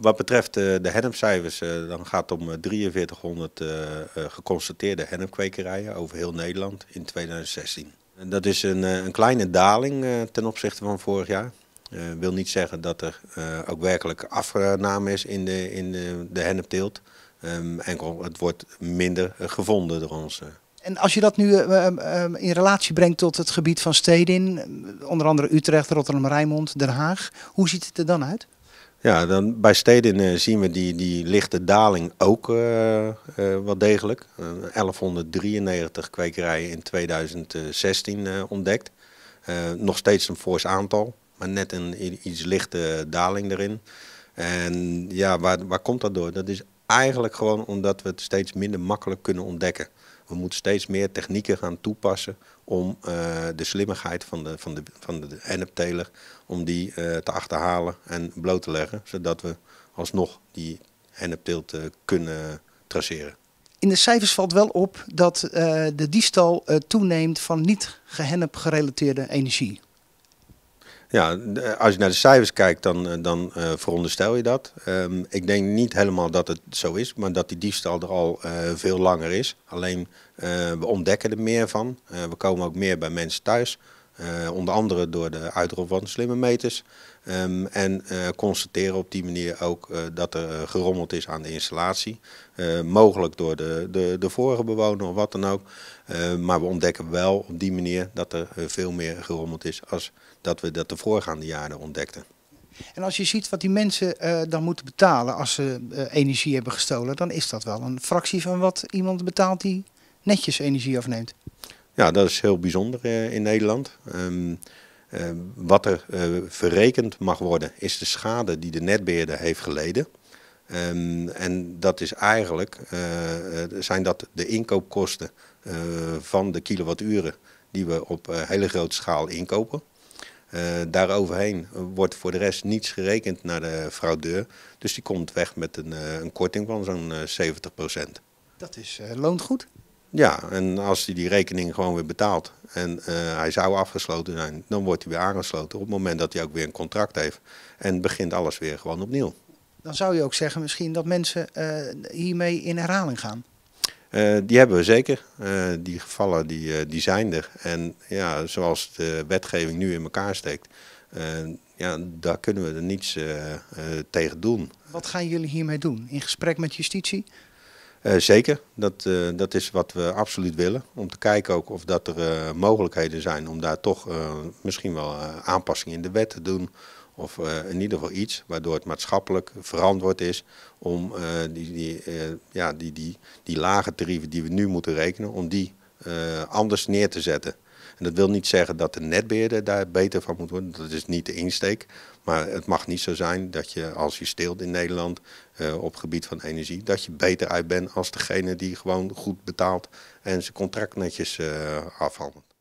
Wat betreft eh, de hennepcijfers, eh, dan gaat het om 4300 eh, geconstateerde hennepkwekerijen over heel Nederland in 2016. Dat is een, kleine daling ten opzichte van vorig jaar. Dat wil niet zeggen dat er ook werkelijk afname is in de, in de, hennepteelt. Ehm, enkel het wordt minder gevonden door ons. En als je dat nu in relatie brengt tot het gebied van steden, onder andere Utrecht, Rotterdam, Rijnmond, Den Haag, hoe ziet het er dan uit? Ja, dan bij steden eh, zien we die, die lichte daling ook uh, wel degelijk. 1193 kwekerijen in 2016 ontdekt. nog steeds een fors aantal, maar net een iets lichte daling erin. En ja, waar, waar komt dat door? Dat is eigenlijk gewoon omdat we het steeds minder makkelijk kunnen ontdekken. We moeten steeds meer technieken gaan toepassen om eh, de slimmigheid van de, van de, van de om die eh, te achterhalen en bloot te leggen, zodat we alsnog die nf kunnen traceren. In de cijfers valt wel op dat eh, de diefstal toeneemt van niet gehennep gerelateerde energie. Ja, als je naar de cijfers kijkt, dan, eh, dan eh, veronderstel je dat. Ehm, ik denk niet helemaal dat het zo is, maar dat die diefstal er al eh, veel langer is. Alleen we ontdekken er meer van. we komen ook meer bij mensen thuis. Eh, onder andere door de uitrol van slimme meters. Ehm, en eh, constateren op die manier ook eh, dat er gerommeld is aan de installatie. mogelijk door de, de, de vorige bewoner of wat dan ook. maar we ontdekken wel op die manier dat er veel meer gerommeld is als dat we dat de voorgaande jaren ontdekten. En als je ziet wat die mensen dan moeten betalen als ze energie hebben gestolen, dan is dat wel een fractie van wat iemand betaalt die netjes energie afneemt. Ja, dat is heel bijzonder eh, in Nederland. Ehm, ehm, wat er eh, verrekend mag worden is de schade die de netbeheerder heeft geleden. Ehm, en dat is eigenlijk, eh, zijn dat de inkoopkosten van de kilowatturen die we op hele grote schaal inkopen. Uh, daaroverheen wordt voor de rest niets gerekend naar de fraudeur. Dus die komt weg met een, een korting van zo'n 70%. Dat is loont goed. Ja, en als hij die rekening gewoon weer betaalt en eh, hij zou afgesloten zijn, dan wordt hij weer aangesloten op het moment dat hij ook weer een contract heeft. En begint alles weer gewoon opnieuw. Dan zou je ook zeggen misschien dat mensen eh, hiermee in herhaling gaan. Eh, die hebben we zeker. die gevallen die, die zijn er. En ja, zoals de wetgeving nu in elkaar steekt, ja, daar kunnen we er niets tegen doen. Wat gaan jullie hiermee doen? In gesprek met justitie? Eh, zeker, dat, eh, dat is wat we absoluut willen. Om te kijken ook of dat er eh, mogelijkheden zijn om daar toch misschien wel aanpassingen in de wet te doen. Of in ieder geval iets waardoor het maatschappelijk verantwoord is om die, die, ja, die, die, die lage tarieven die we nu moeten rekenen, om die anders neer te zetten. En dat wil niet zeggen dat de netbeheerder daar beter van moet worden. Dat is niet de insteek. Maar het mag niet zo zijn dat je als je steelt in Nederland uh, op gebied van energie, dat je beter uit bent als degene die gewoon goed betaalt en zijn contract netjes uh, afhandelt.